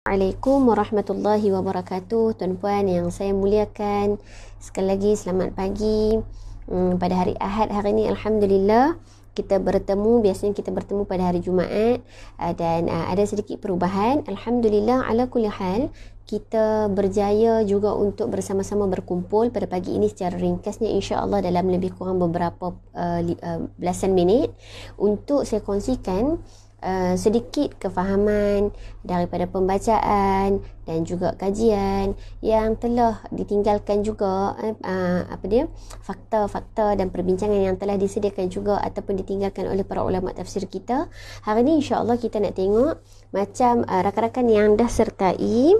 Assalamualaikum warahmatullahi wabarakatuh Tuan-puan yang saya muliakan Sekali lagi selamat pagi hmm, Pada hari Ahad hari ini Alhamdulillah kita bertemu biasanya kita bertemu pada hari Jumaat ah, dan ah, ada sedikit perubahan alhamdulillah ala kulli kita berjaya juga untuk bersama-sama berkumpul pada pagi ini secara ringkasnya insya-Allah dalam lebih kurang beberapa uh, belasan minit untuk saya kongsikan uh, sedikit kefahaman daripada pembacaan dan juga kajian yang telah ditinggalkan juga uh, apa dia fakta-fakta dan perbincangan yang telah disediakan juga ataupun ditinggalkan oleh para ulama tafsir kita. Hari ini insya-Allah kita nak tengok macam uh, rakan-rakan yang dah sertai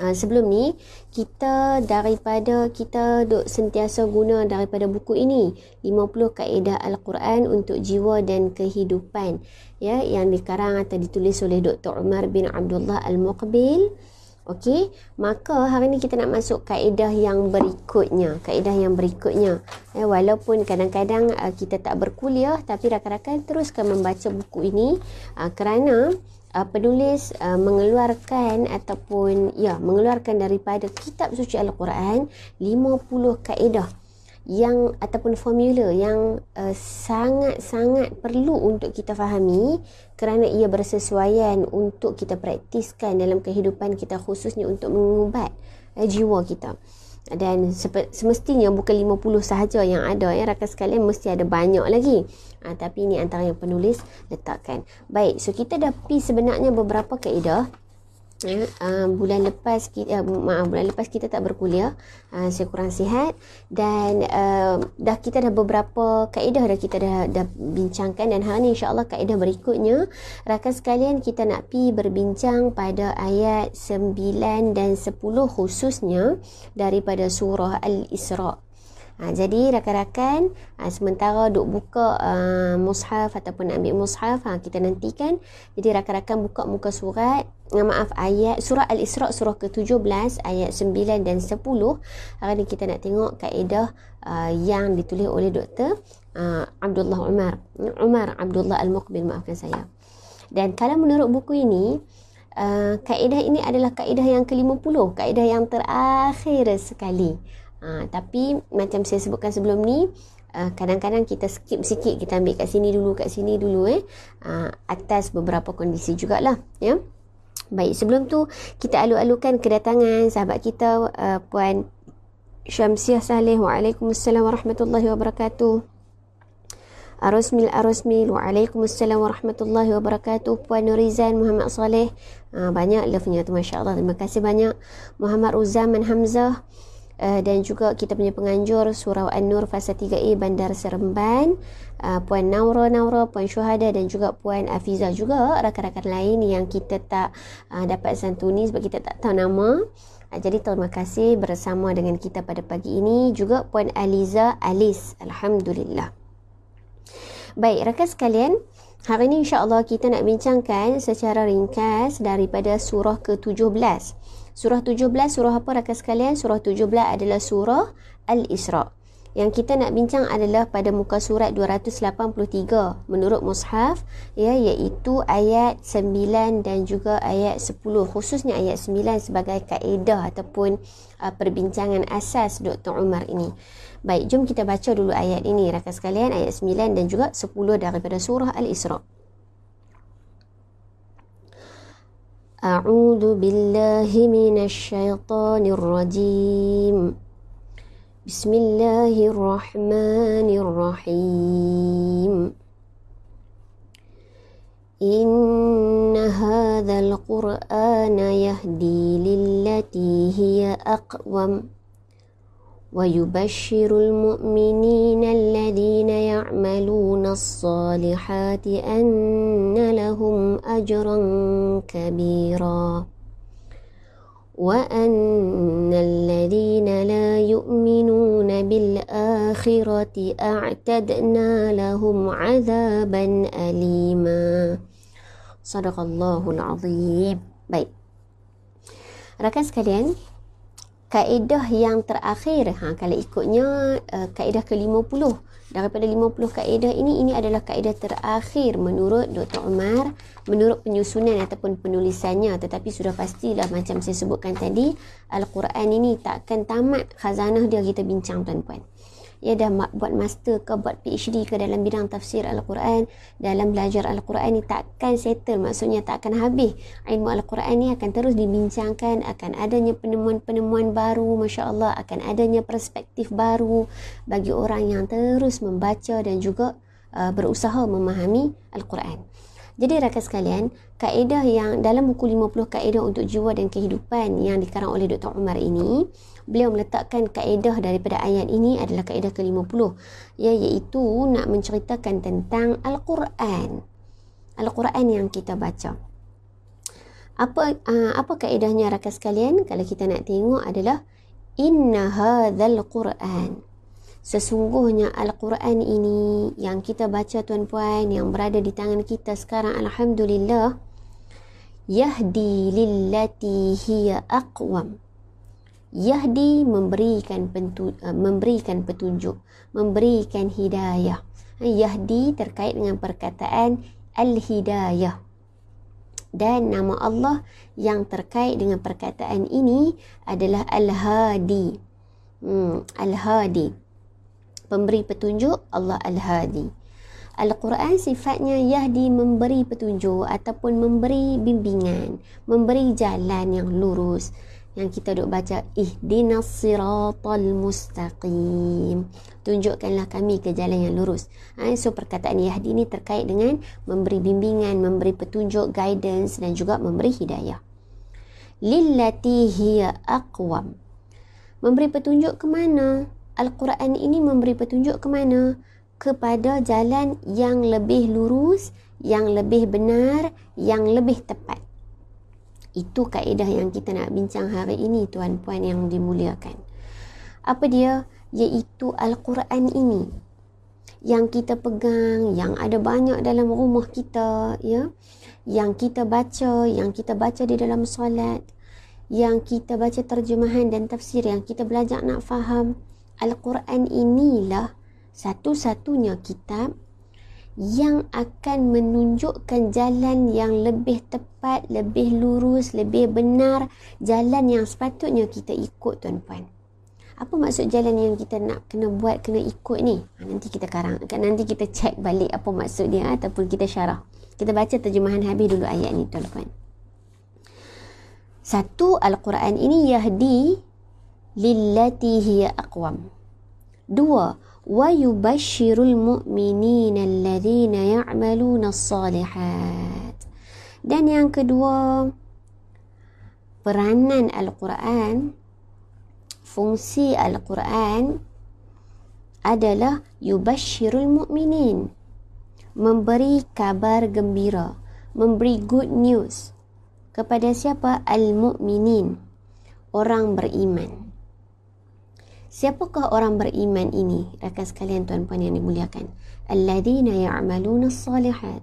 Uh, sebelum ni kita daripada kita duk sentiasa guna daripada buku ini 50 kaedah al-Quran untuk jiwa dan kehidupan ya yang dikarang atau ditulis oleh Dr. Umar bin Abdullah Al-Muqbil. Okey, maka hari ni kita nak masuk kaedah yang berikutnya, kaedah yang berikutnya. Eh, walaupun kadang-kadang uh, kita tak berkuliah tapi rakan-rakan teruskan membaca buku ini uh, kerana uh, penulis uh, mengeluarkan ataupun ya, mengeluarkan daripada kitab suci Al-Quran 50 kaedah yang ataupun formula yang eh, sangat-sangat uh, perlu untuk kita fahami kerana ia bersesuaian untuk kita praktiskan dalam kehidupan kita khususnya untuk mengubat uh, jiwa kita dan semestinya bukan 50 sahaja yang ada ya rakan sekalian mesti ada banyak lagi ha, tapi ini antara yang penulis letakkan baik so kita dah pi sebenarnya beberapa kaedah Ya, uh, bulan lepas kita uh, maaf bulan lepas kita tak berkuliah uh, saya kurang sihat dan uh, dah kita dah beberapa kaedah dah kita dah, dah bincangkan dan hari ni insyaallah kaedah berikutnya rakan sekalian kita nak pi berbincang pada ayat 9 dan 10 khususnya daripada surah al-Isra Ha, jadi rakan-rakan ha, sementara duk buka uh, mushaf ataupun nak ambil mushaf ha, kita nantikan. Jadi rakan-rakan buka muka surat maaf ayat surah al-Isra surah ke-17 ayat 9 dan 10. Hari ni kita nak tengok kaedah uh, yang ditulis oleh Dr. Uh, ha, Abdullah Umar. Umar Abdullah Al-Muqbil maafkan saya. Dan kalau menurut buku ini uh, kaedah ini adalah kaedah yang ke-50, kaedah yang terakhir sekali. Ha, tapi macam saya sebutkan sebelum ni, uh, kadang-kadang kita skip sikit, kita ambil kat sini dulu, kat sini dulu eh. Uh, atas beberapa kondisi jugalah, ya. Yeah? Baik, sebelum tu kita alu-alukan kedatangan sahabat kita uh, Puan Syamsiah Saleh. Waalaikumsalam warahmatullahi wabarakatuh. Arusmil Arusmil Waalaikumsalam warahmatullahi wabarakatuh Puan Nurizan Muhammad Saleh Banyak love nya tu Masya Allah Terima kasih banyak Muhammad Uzaman Hamzah uh, dan juga kita punya penganjur Surau An-Nur Fasa 3A Bandar Seremban uh, Puan Naura Naura, Puan Syuhada dan juga Puan Afiza juga rakan-rakan lain yang kita tak uh, dapat santuni sebab kita tak tahu nama jadi terima kasih bersama dengan kita pada pagi ini juga Puan Aliza Alis. Alhamdulillah. Baik rakan sekalian, hari ini insya-Allah kita nak bincangkan secara ringkas daripada surah ke-17 Surah 17 surah apa rakan sekalian? Surah 17 adalah surah Al-Isra. Yang kita nak bincang adalah pada muka surat 283 menurut mushaf ya iaitu ayat 9 dan juga ayat 10 khususnya ayat 9 sebagai kaedah ataupun uh, perbincangan asas Dr. Umar ini. Baik, jom kita baca dulu ayat ini rakan sekalian ayat 9 dan juga 10 daripada surah Al-Isra. أعوذ بالله من الشيطان الرجيم بسم الله الرحمن الرحيم إن هذا القرآن يهدي للتي هي أقوم ويبشر المؤمنين الذين يعملون الصالحات أن لهم أجرا كبيرا وأن الذين لا يؤمنون بالآخرة أعتدنا لهم عذابا أليما صدق الله العظيم baik Rakan sekalian, kaedah yang terakhir ha kalau ikutnya uh, kaedah ke-50 daripada 50 kaedah ini ini adalah kaedah terakhir menurut Dr. Omar menurut penyusunan ataupun penulisannya tetapi sudah pastilah macam saya sebutkan tadi al-Quran ini takkan tamat khazanah dia kita bincang tuan puan ya dah buat master ke buat PhD ke dalam bidang tafsir Al-Quran dalam belajar Al-Quran ni takkan settle maksudnya takkan habis ilmu Al-Quran ni akan terus dibincangkan akan adanya penemuan-penemuan baru Masya Allah akan adanya perspektif baru bagi orang yang terus membaca dan juga uh, berusaha memahami Al-Quran jadi rakan sekalian, kaedah yang dalam buku 50 kaedah untuk jiwa dan kehidupan yang dikarang oleh Dr. Umar ini, beliau meletakkan kaedah daripada ayat ini adalah kaedah ke-50. Ya, iaitu nak menceritakan tentang Al-Quran. Al-Quran yang kita baca. Apa uh, apa kaedahnya rakan sekalian? Kalau kita nak tengok adalah Inna hadhal Quran. Sesungguhnya Al-Quran ini yang kita baca tuan-puan yang berada di tangan kita sekarang Alhamdulillah Yahdi lillati hiya aqwam Yahdi memberikan, pentu, eh, memberikan petunjuk, memberikan hidayah Yahdi terkait dengan perkataan Al-Hidayah dan nama Allah yang terkait dengan perkataan ini adalah Al-Hadi. Hmm, Al-Hadi pemberi petunjuk Allah Al-Hadi. Al-Quran sifatnya Yahdi memberi petunjuk ataupun memberi bimbingan, memberi jalan yang lurus. Yang kita duk baca ihdinas siratal mustaqim. Tunjukkanlah kami ke jalan yang lurus. Ha, so perkataan Yahdi ni terkait dengan memberi bimbingan, memberi petunjuk, guidance dan juga memberi hidayah. Lillati hiya aqwam. Memberi petunjuk ke mana? Al-Quran ini memberi petunjuk ke mana? Kepada jalan yang lebih lurus, yang lebih benar, yang lebih tepat. Itu kaedah yang kita nak bincang hari ini tuan-puan yang dimuliakan. Apa dia? Iaitu Al-Quran ini yang kita pegang, yang ada banyak dalam rumah kita, ya. Yang kita baca, yang kita baca di dalam solat, yang kita baca terjemahan dan tafsir, yang kita belajar nak faham. Al-Quran inilah satu-satunya kitab yang akan menunjukkan jalan yang lebih tepat, lebih lurus, lebih benar, jalan yang sepatutnya kita ikut tuan-puan. Apa maksud jalan yang kita nak kena buat, kena ikut ni? Nanti kita karang, kan nanti kita cek balik apa maksud dia ataupun kita syarah. Kita baca terjemahan habis dulu ayat ni tuan-puan. Satu, Al-Quran ini Yahdi lillati hiya aqwam. Dua, wa yubashirul mu'minin alladhina ya'maluna salihat. Dan yang kedua, peranan Al-Quran, fungsi Al-Quran adalah yubashirul mu'minin. Memberi kabar gembira, memberi good news kepada siapa? Al-mu'minin, orang beriman. Siapakah orang beriman ini? Rakan sekalian tuan-puan yang dimuliakan. Alladzina ya'maluna salihat.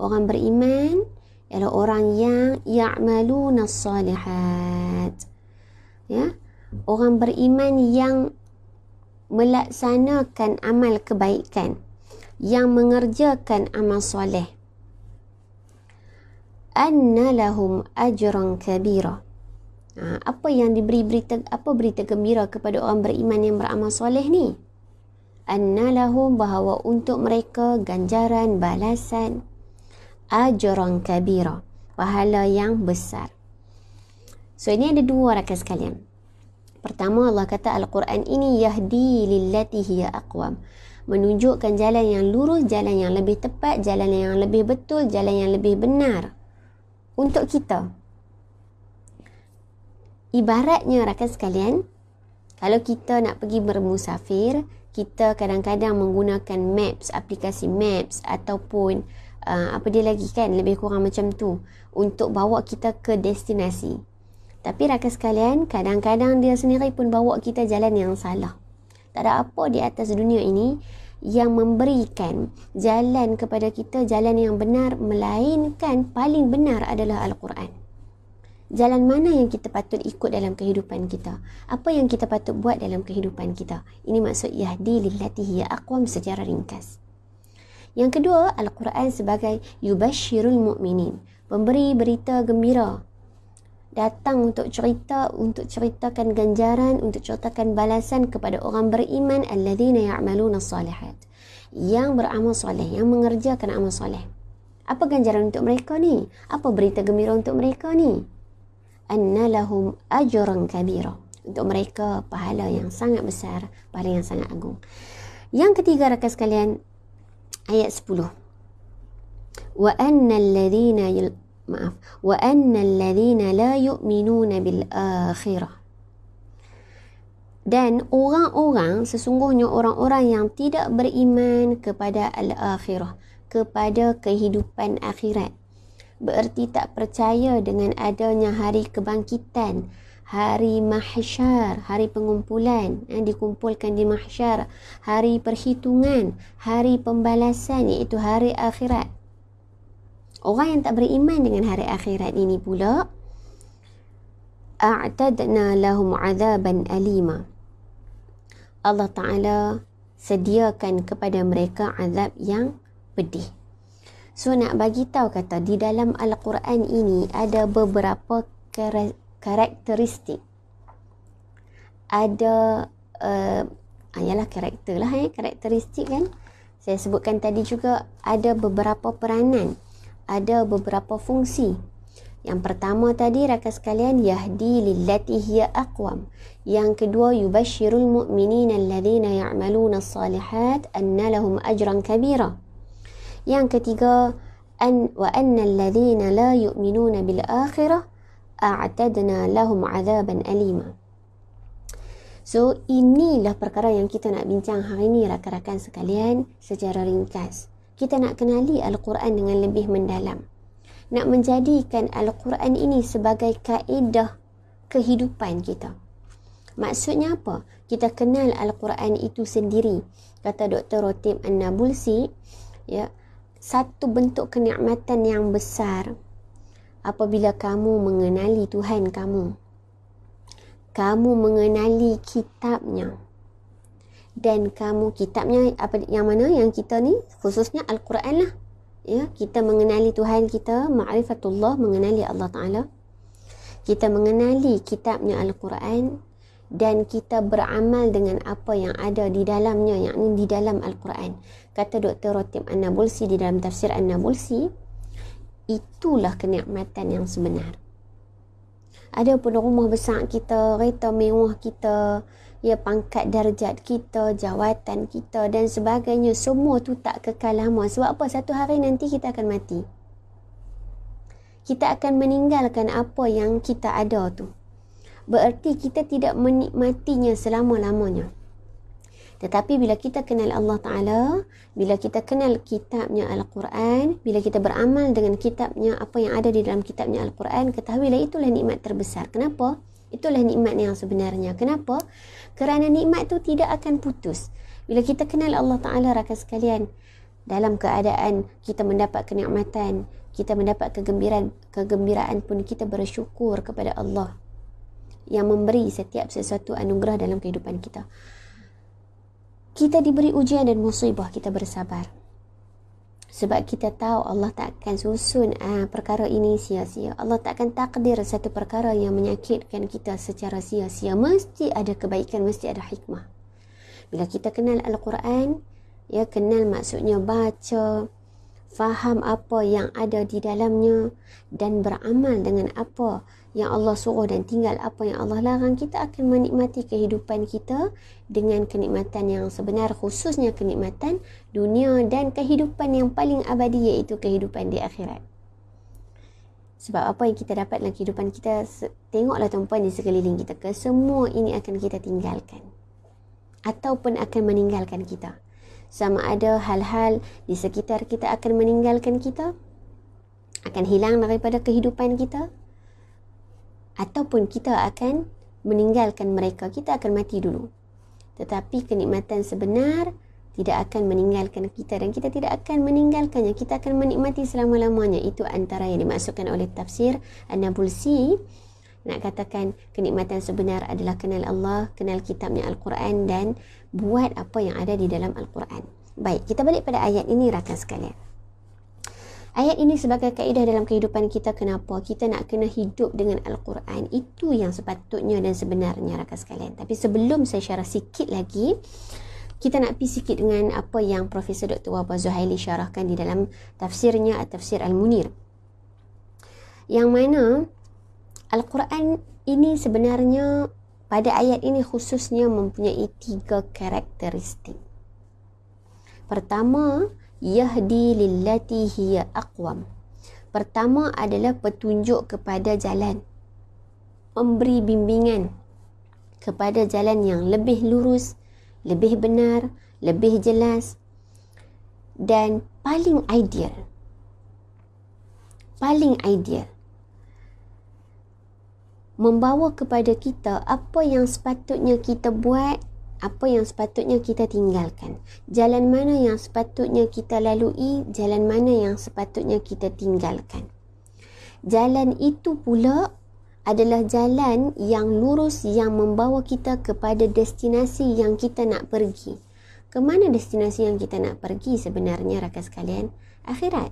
Orang beriman ialah orang yang ya'maluna salihat. Ya? Orang beriman yang melaksanakan amal kebaikan. Yang mengerjakan amal soleh. Anna lahum ajran kabirah. Ha, apa yang diberi berita apa berita gembira kepada orang beriman yang beramal soleh ni? Annalahum bahawa untuk mereka ganjaran balasan ajran kabira, pahala yang besar. So ini ada dua rakan sekalian. Pertama Allah kata Al-Quran ini yahdi lillati hiya aqwam. Menunjukkan jalan yang lurus, jalan yang lebih tepat, jalan yang lebih betul, jalan yang lebih benar. Untuk kita, ibaratnya rakan sekalian, kalau kita nak pergi bermusafir, kita kadang-kadang menggunakan maps, aplikasi maps ataupun uh, apa dia lagi kan, lebih kurang macam tu untuk bawa kita ke destinasi. Tapi rakan sekalian, kadang-kadang dia sendiri pun bawa kita jalan yang salah. Tak ada apa di atas dunia ini yang memberikan jalan kepada kita jalan yang benar melainkan paling benar adalah Al-Quran jalan mana yang kita patut ikut dalam kehidupan kita apa yang kita patut buat dalam kehidupan kita ini maksud yahdi lillati hiya aqwam secara ringkas yang kedua al-Quran sebagai yubashirul mu'minin pemberi berita gembira datang untuk cerita untuk ceritakan ganjaran untuk ceritakan balasan kepada orang beriman alladhina ya'maluna salihat yang beramal salih, yang mengerjakan amal salih. apa ganjaran untuk mereka ni apa berita gembira untuk mereka ni anna lahum ajran kabira untuk mereka pahala yang sangat besar pahala yang sangat agung yang ketiga rakan sekalian ayat 10 wa anna alladhina maaf wa anna alladhina la yu'minuna bil akhirah dan orang-orang sesungguhnya orang-orang yang tidak beriman kepada al-akhirah kepada kehidupan akhirat bererti tak percaya dengan adanya hari kebangkitan, hari mahsyar, hari pengumpulan, yang eh, dikumpulkan di mahsyar, hari perhitungan, hari pembalasan iaitu hari akhirat. Orang yang tak beriman dengan hari akhirat ini pula, a'tadna lahum azaban alima. Allah Ta'ala sediakan kepada mereka azab yang pedih. So nak bagi tahu kata di dalam Al-Quran ini ada beberapa karakteristik. Ada uh, eh, ayalah ah, karakter lah eh karakteristik kan. Saya sebutkan tadi juga ada beberapa peranan, ada beberapa fungsi. Yang pertama tadi rakan sekalian yahdi lillati hiya aqwam. Yang kedua yubashshirul mu'minina alladhina ya'maluna as-salihat anna lahum ajran kabira. Yang ketiga, an wa anna alladhina la yu'minuna bil akhirah a'tadna lahum 'adaban alima. So, inilah perkara yang kita nak bincang hari ini rakan-rakan sekalian secara ringkas. Kita nak kenali al-Quran dengan lebih mendalam. Nak menjadikan al-Quran ini sebagai kaedah kehidupan kita. Maksudnya apa? Kita kenal al-Quran itu sendiri. Kata Dr. Rotim An-Nabulsi, ya satu bentuk kenikmatan yang besar apabila kamu mengenali Tuhan kamu. Kamu mengenali kitabnya. Dan kamu kitabnya apa yang mana yang kita ni khususnya Al-Quran lah. Ya, kita mengenali Tuhan kita, ma'rifatullah mengenali Allah Ta'ala. Kita mengenali kitabnya Al-Quran dan kita beramal dengan apa yang ada di dalamnya, yakni di dalam Al-Quran kata Dr. Rotim An-Nabulsi di dalam tafsir An-Nabulsi, itulah kenikmatan yang sebenar. Ada pun rumah besar kita, kereta mewah kita, ya pangkat darjat kita, jawatan kita dan sebagainya. Semua tu tak kekal lama. Sebab apa? Satu hari nanti kita akan mati. Kita akan meninggalkan apa yang kita ada tu. Bererti kita tidak menikmatinya selama-lamanya. Tetapi bila kita kenal Allah Ta'ala, bila kita kenal kitabnya Al-Quran, bila kita beramal dengan kitabnya, apa yang ada di dalam kitabnya Al-Quran, ketahuilah itulah nikmat terbesar. Kenapa? Itulah nikmat yang sebenarnya. Kenapa? Kerana nikmat itu tidak akan putus. Bila kita kenal Allah Ta'ala rakan sekalian, dalam keadaan kita mendapat kenikmatan, kita mendapat kegembiraan, kegembiraan pun kita bersyukur kepada Allah yang memberi setiap sesuatu anugerah dalam kehidupan kita kita diberi ujian dan musibah kita bersabar sebab kita tahu Allah tak akan susun uh, perkara ini sia-sia. Allah tak akan takdir satu perkara yang menyakitkan kita secara sia-sia. Mesti ada kebaikan, mesti ada hikmah. Bila kita kenal Al-Quran, ya kenal maksudnya baca, faham apa yang ada di dalamnya dan beramal dengan apa yang Allah suruh dan tinggal apa yang Allah larang, kita akan menikmati kehidupan kita dengan kenikmatan yang sebenar khususnya kenikmatan dunia dan kehidupan yang paling abadi iaitu kehidupan di akhirat. Sebab apa yang kita dapat dalam kehidupan kita, tengoklah tuan-puan di sekeliling kita ke, semua ini akan kita tinggalkan. Ataupun akan meninggalkan kita. Sama ada hal-hal di sekitar kita akan meninggalkan kita, akan hilang daripada kehidupan kita, ataupun kita akan meninggalkan mereka kita akan mati dulu tetapi kenikmatan sebenar tidak akan meninggalkan kita dan kita tidak akan meninggalkannya kita akan menikmati selama-lamanya itu antara yang dimasukkan oleh tafsir An-Nabulsi nak katakan kenikmatan sebenar adalah kenal Allah kenal kitabnya Al-Quran dan buat apa yang ada di dalam Al-Quran baik kita balik pada ayat ini rakan sekalian Ayat ini sebagai kaedah dalam kehidupan kita kenapa kita nak kena hidup dengan Al-Quran. Itu yang sepatutnya dan sebenarnya rakan sekalian. Tapi sebelum saya syarah sikit lagi, kita nak pergi sikit dengan apa yang Profesor Dr. Wahba Zuhaili syarahkan di dalam tafsirnya Tafsir Al-Munir. Yang mana Al-Quran ini sebenarnya pada ayat ini khususnya mempunyai tiga karakteristik. Pertama, yahdi lillati hiya aqwam. Pertama adalah petunjuk kepada jalan. Memberi bimbingan kepada jalan yang lebih lurus, lebih benar, lebih jelas dan paling ideal. Paling ideal. Membawa kepada kita apa yang sepatutnya kita buat apa yang sepatutnya kita tinggalkan, jalan mana yang sepatutnya kita lalui, jalan mana yang sepatutnya kita tinggalkan. Jalan itu pula adalah jalan yang lurus yang membawa kita kepada destinasi yang kita nak pergi. Kemana destinasi yang kita nak pergi sebenarnya rakan sekalian? Akhirat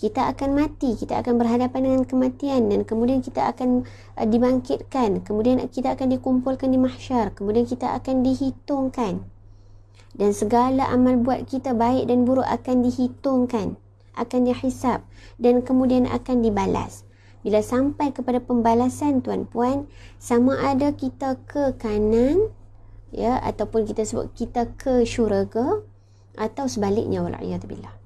kita akan mati, kita akan berhadapan dengan kematian dan kemudian kita akan uh, dibangkitkan, kemudian kita akan dikumpulkan di mahsyar, kemudian kita akan dihitungkan. Dan segala amal buat kita baik dan buruk akan dihitungkan, akan dihisap dan kemudian akan dibalas. Bila sampai kepada pembalasan tuan-puan, sama ada kita ke kanan ya ataupun kita sebut kita ke syurga atau sebaliknya wallahi ya billah.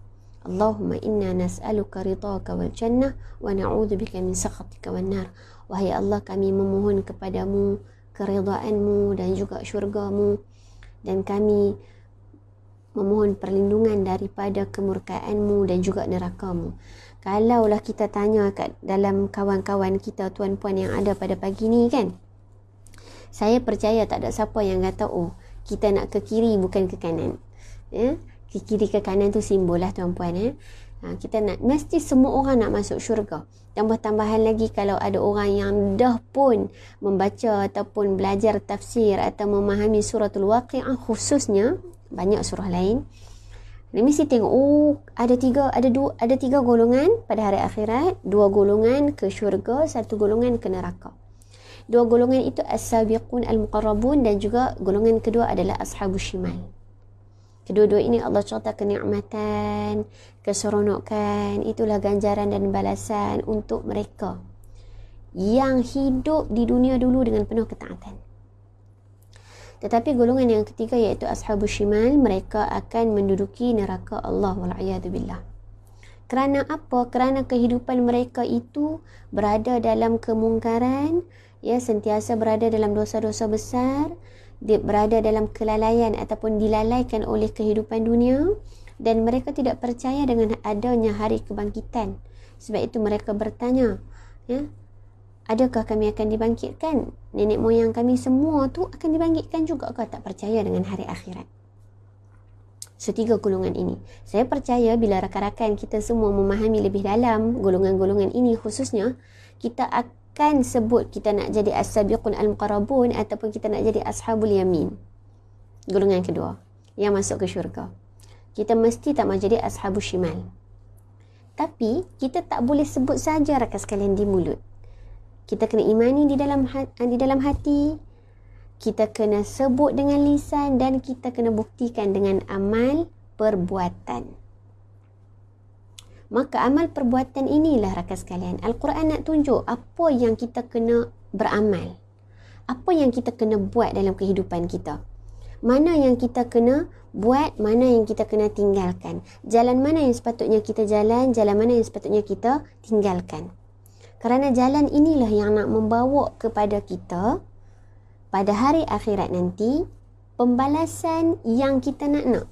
Allahumma inna nas'aluka ridhaka wal jannah wa na'udzubika min sakhatika wan nar. Wahai Allah kami memohon kepadamu keridhaanmu dan juga syurgamu dan kami memohon perlindungan daripada kemurkaanmu dan juga nerakamu. Kalaulah kita tanya kat dalam kawan-kawan kita tuan-puan yang ada pada pagi ni kan. Saya percaya tak ada siapa yang kata oh kita nak ke kiri bukan ke kanan. Yeah? ke kiri ke kanan tu simbol lah tuan-puan eh. Ha, kita nak mesti semua orang nak masuk syurga. Tambah-tambahan lagi kalau ada orang yang dah pun membaca ataupun belajar tafsir atau memahami suratul waqi'ah khususnya banyak surah lain. Ni mesti tengok oh ada tiga ada dua ada tiga golongan pada hari akhirat, dua golongan ke syurga, satu golongan ke neraka. Dua golongan itu as-sabiqun al-muqarrabun dan juga golongan kedua adalah ashabus shimal. Kedua-dua ini Allah cerita kenikmatan, keseronokan, itulah ganjaran dan balasan untuk mereka yang hidup di dunia dulu dengan penuh ketaatan. Tetapi golongan yang ketiga iaitu Ashabu Shimal, mereka akan menduduki neraka Allah wal'ayadubillah. Kerana apa? Kerana kehidupan mereka itu berada dalam kemungkaran, ya sentiasa berada dalam dosa-dosa besar, dia berada dalam kelalaian ataupun dilalaikan oleh kehidupan dunia dan mereka tidak percaya dengan adanya hari kebangkitan sebab itu mereka bertanya ya adakah kami akan dibangkitkan nenek moyang kami semua tu akan dibangkitkan juga ke tak percaya dengan hari akhirat setiga golongan ini saya percaya bila rakan-rakan kita semua memahami lebih dalam golongan-golongan ini khususnya kita akan akan sebut kita nak jadi as-sabiqun al-muqarrabun ataupun kita nak jadi ashabul yamin. Golongan kedua yang masuk ke syurga. Kita mesti tak mahu jadi ashabu shimal. Tapi kita tak boleh sebut saja rakan sekalian di mulut. Kita kena imani di dalam ah, di dalam hati. Kita kena sebut dengan lisan dan kita kena buktikan dengan amal perbuatan. Maka amal perbuatan inilah rakan sekalian. Al-Quran nak tunjuk apa yang kita kena beramal. Apa yang kita kena buat dalam kehidupan kita. Mana yang kita kena buat, mana yang kita kena tinggalkan. Jalan mana yang sepatutnya kita jalan, jalan mana yang sepatutnya kita tinggalkan. Kerana jalan inilah yang nak membawa kepada kita pada hari akhirat nanti pembalasan yang kita nak nak.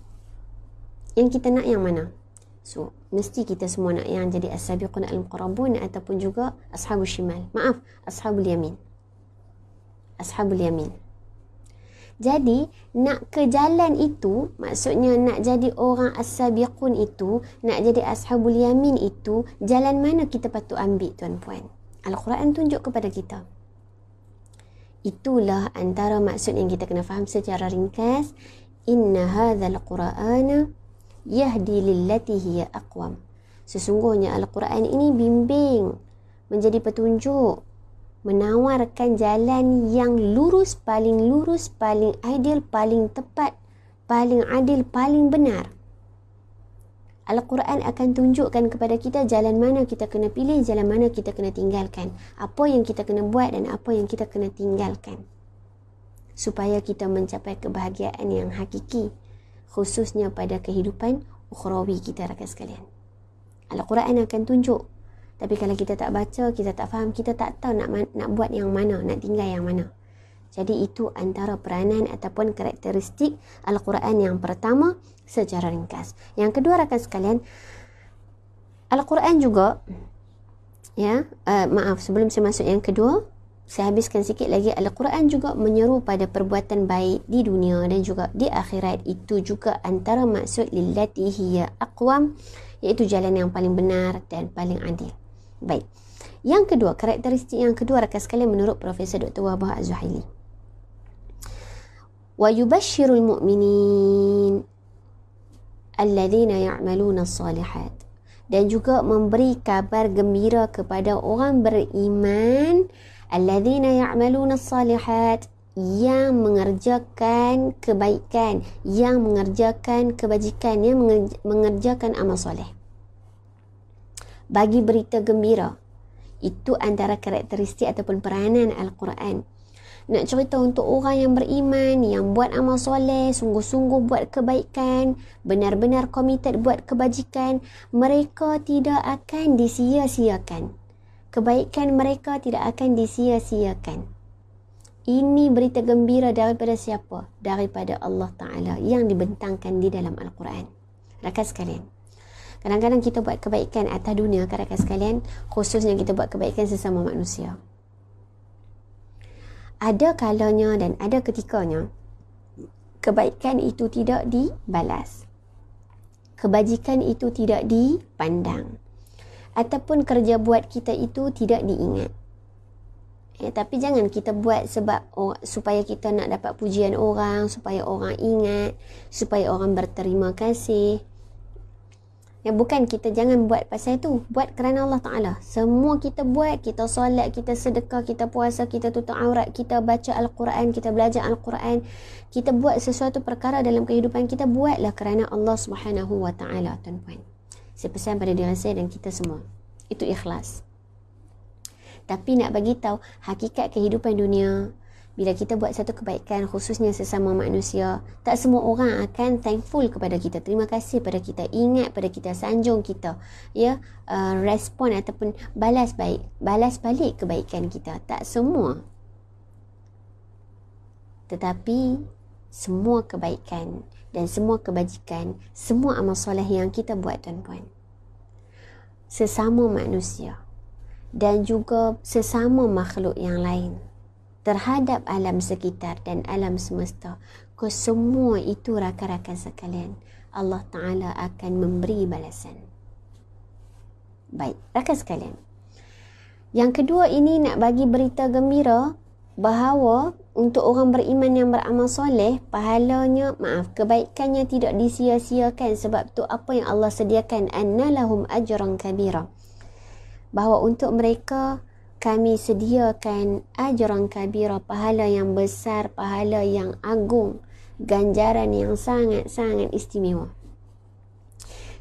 Yang kita nak yang mana? So, mesti kita semua nak yang jadi asabiqun al-muqarrabun ataupun juga ashabul shimal. Maaf, ashabul yamin. Ashabul yamin. Jadi, nak ke jalan itu, maksudnya nak jadi orang as-sabiqun itu, nak jadi ashabul yamin itu, jalan mana kita patut ambil, tuan-puan? Al-Quran tunjuk kepada kita. Itulah antara maksud yang kita kena faham secara ringkas. Inna hadha al-Qur'ana yahdi lillati hiya aqwam. Sesungguhnya Al-Quran ini bimbing menjadi petunjuk menawarkan jalan yang lurus paling lurus paling ideal paling tepat paling adil paling benar. Al-Quran akan tunjukkan kepada kita jalan mana kita kena pilih, jalan mana kita kena tinggalkan. Apa yang kita kena buat dan apa yang kita kena tinggalkan. Supaya kita mencapai kebahagiaan yang hakiki khususnya pada kehidupan ukhrawi kita rakan sekalian. Al-Quran akan tunjuk. Tapi kalau kita tak baca, kita tak faham, kita tak tahu nak nak buat yang mana, nak tinggal yang mana. Jadi itu antara peranan ataupun karakteristik Al-Quran yang pertama secara ringkas. Yang kedua rakan sekalian, Al-Quran juga ya, uh, maaf sebelum saya masuk yang kedua, saya habiskan sikit lagi Al-Quran juga menyeru pada perbuatan baik di dunia dan juga di akhirat itu juga antara maksud lillati hiya aqwam iaitu jalan yang paling benar dan paling adil baik yang kedua karakteristik yang kedua rakan sekalian menurut Profesor Dr. Wahbah Az-Zuhaili wa yubashshirul mu'minin alladhina ya'maluna salihat dan juga memberi kabar gembira kepada orang beriman alladhina ya'maluna salihat yang mengerjakan kebaikan yang mengerjakan kebajikan yang mengerjakan amal soleh bagi berita gembira itu antara karakteristik ataupun peranan al-Quran nak cerita untuk orang yang beriman yang buat amal soleh sungguh-sungguh buat kebaikan benar-benar committed buat kebajikan mereka tidak akan disia-siakan kebaikan mereka tidak akan disia-siakan. Ini berita gembira daripada siapa? Daripada Allah Ta'ala yang dibentangkan di dalam Al-Quran. Rakan sekalian, kadang-kadang kita buat kebaikan atas dunia, rakan sekalian, khususnya kita buat kebaikan sesama manusia. Ada kalanya dan ada ketikanya, kebaikan itu tidak dibalas. Kebajikan itu tidak dipandang ataupun kerja buat kita itu tidak diingat. Ya, tapi jangan kita buat sebab oh, supaya kita nak dapat pujian orang, supaya orang ingat, supaya orang berterima kasih. Ya bukan kita jangan buat pasal itu, buat kerana Allah Taala. Semua kita buat, kita solat, kita sedekah, kita puasa, kita tutup aurat, kita baca al-Quran, kita belajar al-Quran, kita buat sesuatu perkara dalam kehidupan kita buatlah kerana Allah Subhanahu Wa Taala, tuan-tuan saya pesan pada diri saya dan kita semua itu ikhlas tapi nak bagi tahu hakikat kehidupan dunia bila kita buat satu kebaikan khususnya sesama manusia tak semua orang akan thankful kepada kita terima kasih pada kita ingat pada kita sanjung kita ya uh, respon ataupun balas baik balas balik kebaikan kita tak semua tetapi semua kebaikan dan semua kebajikan, semua amal soleh yang kita buat tuan-puan. Sesama manusia dan juga sesama makhluk yang lain terhadap alam sekitar dan alam semesta. Ke semua itu rakan-rakan sekalian, Allah Ta'ala akan memberi balasan. Baik, rakan sekalian. Yang kedua ini nak bagi berita gembira bahawa untuk orang beriman yang beramal soleh, pahalanya, maaf, kebaikannya tidak disia-siakan sebab tu apa yang Allah sediakan anna lahum ajran kabira. Bahawa untuk mereka kami sediakan ajran kabira, pahala yang besar, pahala yang agung, ganjaran yang sangat-sangat istimewa.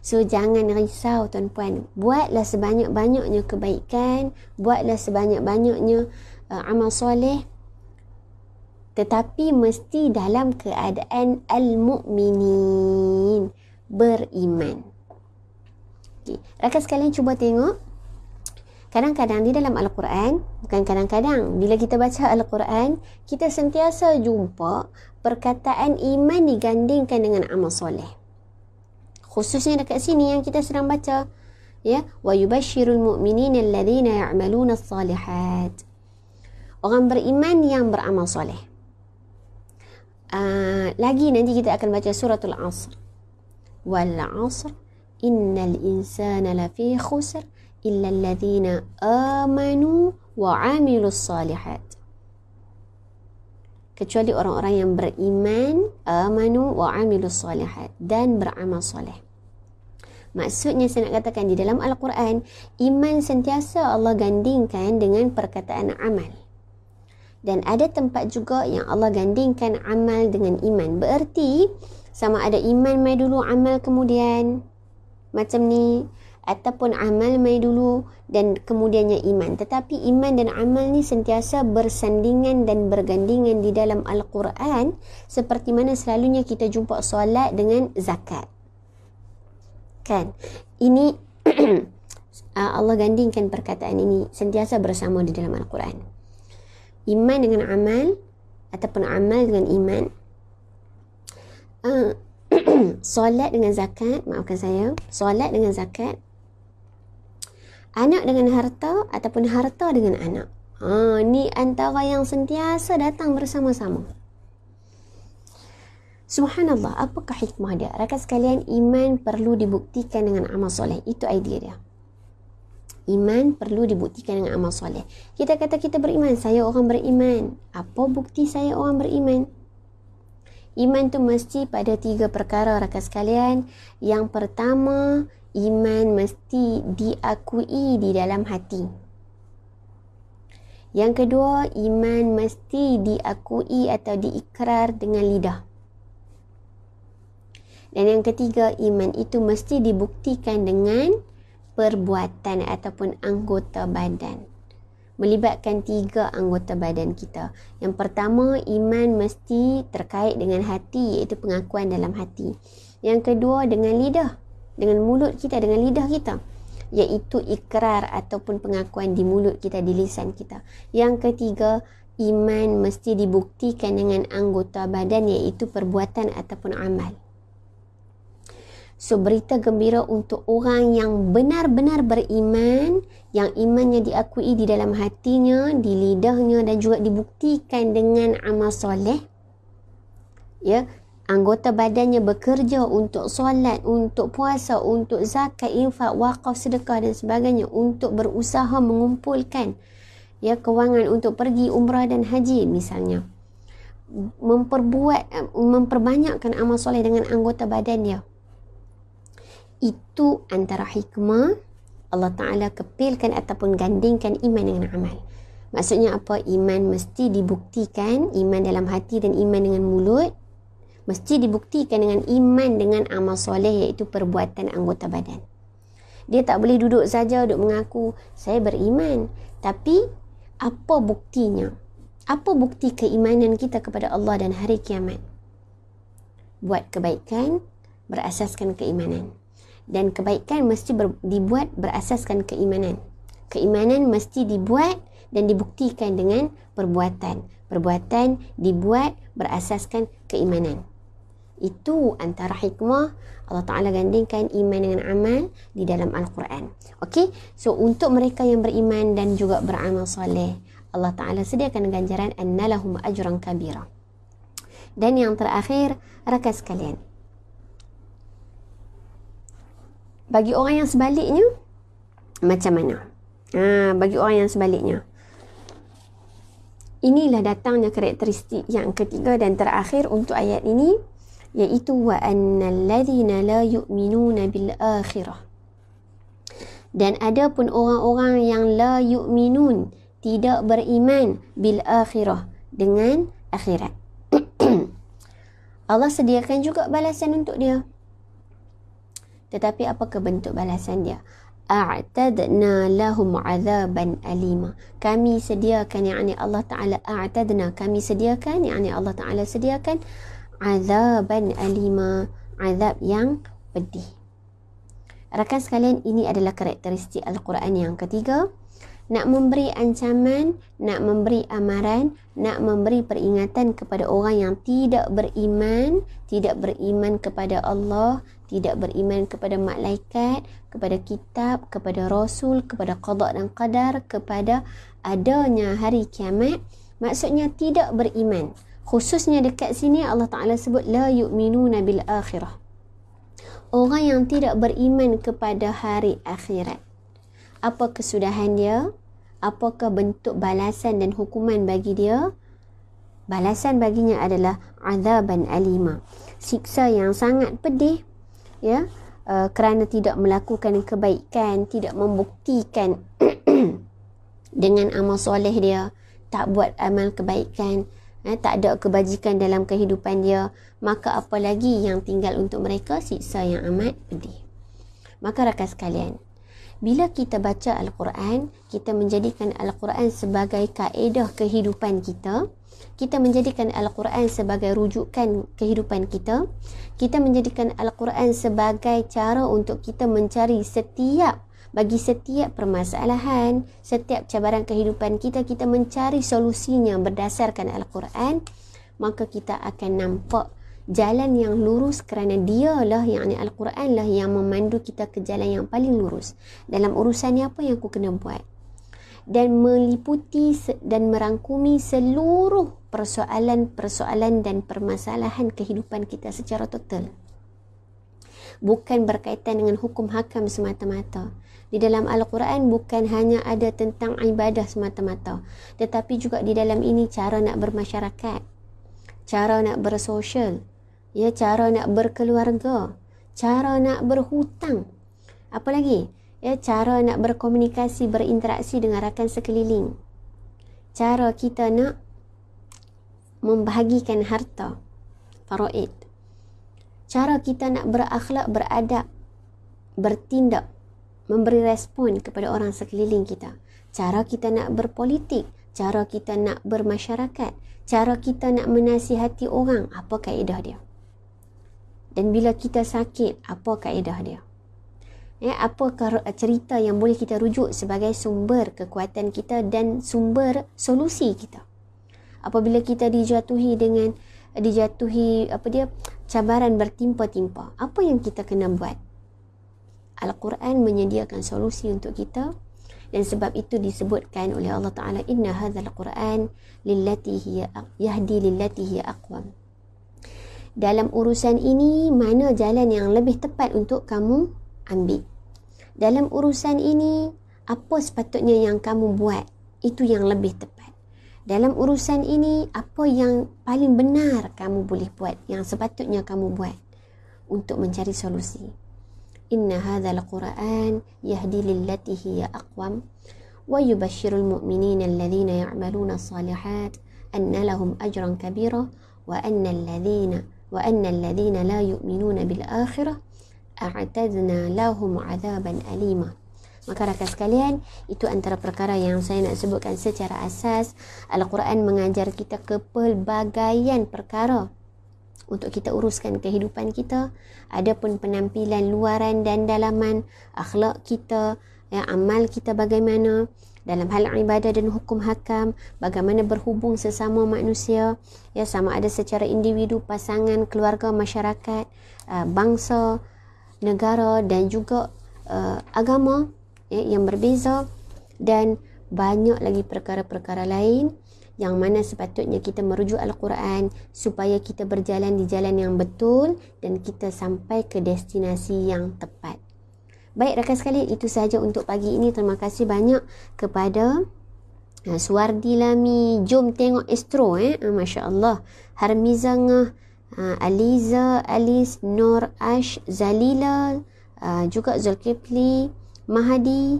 So jangan risau tuan-puan, buatlah sebanyak-banyaknya kebaikan, buatlah sebanyak-banyaknya uh, amal soleh tetapi mesti dalam keadaan al-mu'minin beriman. Okay. Rakan sekalian cuba tengok. Kadang-kadang di dalam Al-Quran, bukan kadang-kadang, bila kita baca Al-Quran, kita sentiasa jumpa perkataan iman digandingkan dengan amal soleh. Khususnya dekat sini yang kita sedang baca. Ya, وَيُبَشِّرُ الْمُؤْمِنِينَ الَّذِينَ يَعْمَلُونَ الصَّالِحَاتِ orang beriman yang beramal soleh. Uh, lagi nanti kita akan baca suratul asr. Wal asr innal insana lafi khusr illa alladhina amanu wa amilus salihat. Kecuali orang-orang yang beriman, amanu wa amilus salihat dan beramal soleh. Maksudnya saya nak katakan di dalam Al-Quran, iman sentiasa Allah gandingkan dengan perkataan amal dan ada tempat juga yang Allah gandingkan amal dengan iman. Bererti sama ada iman mai dulu amal kemudian macam ni ataupun amal mai dulu dan kemudiannya iman. Tetapi iman dan amal ni sentiasa bersandingan dan bergandingan di dalam Al-Quran seperti mana selalunya kita jumpa solat dengan zakat. Kan? Ini uh, Allah gandingkan perkataan ini sentiasa bersama di dalam Al-Quran iman dengan amal ataupun amal dengan iman uh, solat dengan zakat maafkan saya solat dengan zakat anak dengan harta ataupun harta dengan anak ha ni antara yang sentiasa datang bersama-sama subhanallah apakah hikmah dia rakan sekalian iman perlu dibuktikan dengan amal soleh itu idea dia Iman perlu dibuktikan dengan amal soleh. Kita kata kita beriman, saya orang beriman. Apa bukti saya orang beriman? Iman tu mesti pada tiga perkara rakan sekalian. Yang pertama, iman mesti diakui di dalam hati. Yang kedua, iman mesti diakui atau diikrar dengan lidah. Dan yang ketiga, iman itu mesti dibuktikan dengan perbuatan ataupun anggota badan melibatkan tiga anggota badan kita. Yang pertama, iman mesti terkait dengan hati iaitu pengakuan dalam hati. Yang kedua, dengan lidah. Dengan mulut kita, dengan lidah kita. Iaitu ikrar ataupun pengakuan di mulut kita, di lisan kita. Yang ketiga, iman mesti dibuktikan dengan anggota badan iaitu perbuatan ataupun amal. So berita gembira untuk orang yang benar-benar beriman, yang imannya diakui di dalam hatinya, di lidahnya dan juga dibuktikan dengan amal soleh. Ya, anggota badannya bekerja untuk solat, untuk puasa, untuk zakat, infak, wakaf, sedekah dan sebagainya untuk berusaha mengumpulkan ya kewangan untuk pergi umrah dan haji misalnya. Memperbuat eh, memperbanyakkan amal soleh dengan anggota badannya itu antara hikmah Allah Ta'ala kepilkan ataupun gandingkan iman dengan amal. Maksudnya apa? Iman mesti dibuktikan, iman dalam hati dan iman dengan mulut. Mesti dibuktikan dengan iman dengan amal soleh iaitu perbuatan anggota badan. Dia tak boleh duduk saja duduk mengaku, saya beriman. Tapi apa buktinya? Apa bukti keimanan kita kepada Allah dan hari kiamat? Buat kebaikan berasaskan keimanan dan kebaikan mesti ber, dibuat berasaskan keimanan. Keimanan mesti dibuat dan dibuktikan dengan perbuatan. Perbuatan dibuat berasaskan keimanan. Itu antara hikmah Allah Ta'ala gandingkan iman dengan amal di dalam Al-Quran. Okey, so untuk mereka yang beriman dan juga beramal soleh, Allah Ta'ala sediakan ganjaran annalahum ajran kabira. Dan yang terakhir, rakan sekalian, bagi orang yang sebaliknya macam mana? Ha, bagi orang yang sebaliknya. Inilah datangnya karakteristik yang ketiga dan terakhir untuk ayat ini iaitu wa annalladhina la yu'minuna bil akhirah. Dan ada pun orang-orang yang la yu'minun tidak beriman bil akhirah dengan akhirat. Allah sediakan juga balasan untuk dia. Tetapi apakah bentuk balasan dia? A'tadna lahum azaban alima. Kami sediakan, yakni Allah Ta'ala a'tadna. Kami sediakan, yakni Allah Ta'ala sediakan azaban alima. Azab yang pedih. Rakan sekalian, ini adalah karakteristik Al-Quran yang ketiga nak memberi ancaman, nak memberi amaran, nak memberi peringatan kepada orang yang tidak beriman, tidak beriman kepada Allah, tidak beriman kepada malaikat, kepada kitab, kepada rasul, kepada qada dan qadar, kepada adanya hari kiamat, maksudnya tidak beriman. Khususnya dekat sini Allah Taala sebut la yu'minuna bil akhirah. Orang yang tidak beriman kepada hari akhirat. Apa kesudahan dia? apakah bentuk balasan dan hukuman bagi dia? Balasan baginya adalah azaban alima. Siksa yang sangat pedih ya uh, kerana tidak melakukan kebaikan, tidak membuktikan dengan amal soleh dia, tak buat amal kebaikan, eh, tak ada kebajikan dalam kehidupan dia, maka apa lagi yang tinggal untuk mereka? Siksa yang amat pedih. Maka rakan sekalian, bila kita baca Al-Quran, kita menjadikan Al-Quran sebagai kaedah kehidupan kita, kita menjadikan Al-Quran sebagai rujukan kehidupan kita, kita menjadikan Al-Quran sebagai cara untuk kita mencari setiap bagi setiap permasalahan, setiap cabaran kehidupan kita, kita mencari solusinya berdasarkan Al-Quran, maka kita akan nampak jalan yang lurus kerana dialah yakni al-Quran lah yang memandu kita ke jalan yang paling lurus dalam urusan ni apa yang aku kena buat dan meliputi dan merangkumi seluruh persoalan-persoalan dan permasalahan kehidupan kita secara total bukan berkaitan dengan hukum hakam semata-mata di dalam Al-Quran bukan hanya ada tentang ibadah semata-mata tetapi juga di dalam ini cara nak bermasyarakat cara nak bersosial ya cara nak berkeluarga, cara nak berhutang. Apa lagi? Ya cara nak berkomunikasi, berinteraksi dengan rakan sekeliling. Cara kita nak membahagikan harta. Faraid. Cara kita nak berakhlak, beradab, bertindak, memberi respon kepada orang sekeliling kita. Cara kita nak berpolitik, cara kita nak bermasyarakat, cara kita nak menasihati orang, apa kaedah dia? Dan bila kita sakit, apa kaedah dia? Eh, apa cerita yang boleh kita rujuk sebagai sumber kekuatan kita dan sumber solusi kita? Apabila kita dijatuhi dengan dijatuhi apa dia cabaran bertimpa-timpa, apa yang kita kena buat? Al-Quran menyediakan solusi untuk kita dan sebab itu disebutkan oleh Allah Taala inna hadzal Quran lillati hiya yahdi lillati hiya aqwam dalam urusan ini, mana jalan yang lebih tepat untuk kamu ambil? Dalam urusan ini, apa sepatutnya yang kamu buat? Itu yang lebih tepat. Dalam urusan ini, apa yang paling benar kamu boleh buat? Yang sepatutnya kamu buat untuk mencari solusi? Inna hadzal Qur'an yahdi lillati hiya aqwam wa yubashshirul mu'minina alladhina ya'maluna as-salihat anna lahum ajran kabira wa anna alladhina وأن الذين لا يؤمنون بالآخرة أعتدنا لهم عذابا أليما Maka rakan sekalian, itu antara perkara yang saya nak sebutkan secara asas. Al-Quran mengajar kita kepelbagaian perkara untuk kita uruskan kehidupan kita. Ada pun penampilan luaran dan dalaman, akhlak kita, ya, amal kita bagaimana dalam hal ibadah dan hukum hakam, bagaimana berhubung sesama manusia, ya sama ada secara individu, pasangan, keluarga, masyarakat, uh, bangsa, negara dan juga uh, agama ya, yang berbeza dan banyak lagi perkara-perkara lain yang mana sepatutnya kita merujuk Al-Quran supaya kita berjalan di jalan yang betul dan kita sampai ke destinasi yang tepat. Baik rakan sekalian, itu sahaja untuk pagi ini. Terima kasih banyak kepada ah, Suardi Lami. Jom tengok Astro eh. Ah, Masya Allah. Harmiza Ngah, ah, Aliza, Alice, Nur, Ash, Zalila, juga Zulkifli, Mahadi,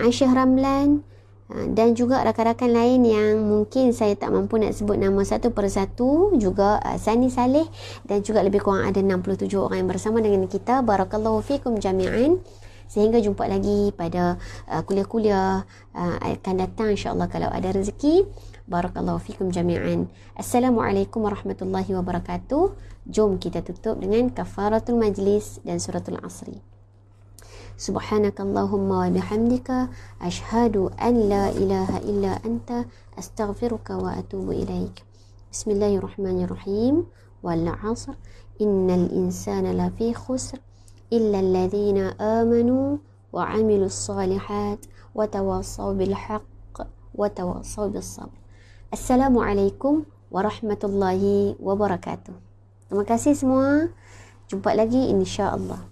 Aisyah Ramlan, dan juga rakan-rakan lain yang mungkin saya tak mampu nak sebut nama satu persatu juga uh, Sani Saleh dan juga lebih kurang ada 67 orang yang bersama dengan kita barakallahu fikum jami'an sehingga jumpa lagi pada uh, kuliah-kuliah uh, akan datang insyaallah kalau ada rezeki barakallahu fikum jami'an assalamualaikum warahmatullahi wabarakatuh jom kita tutup dengan kafaratul majlis dan suratul asri سبحانك اللهم وبحمدك أشهد أن لا إله إلا أنت أستغفرك وأتوب إليك بسم الله الرحمن الرحيم والعصر إن الإنسان لفي خسر إلا الذين آمنوا وعملوا الصالحات وتواصوا بالحق وتواصوا بالصبر السلام عليكم الله وبركاته Terima kasih semua. Jumpa lagi insya-Allah.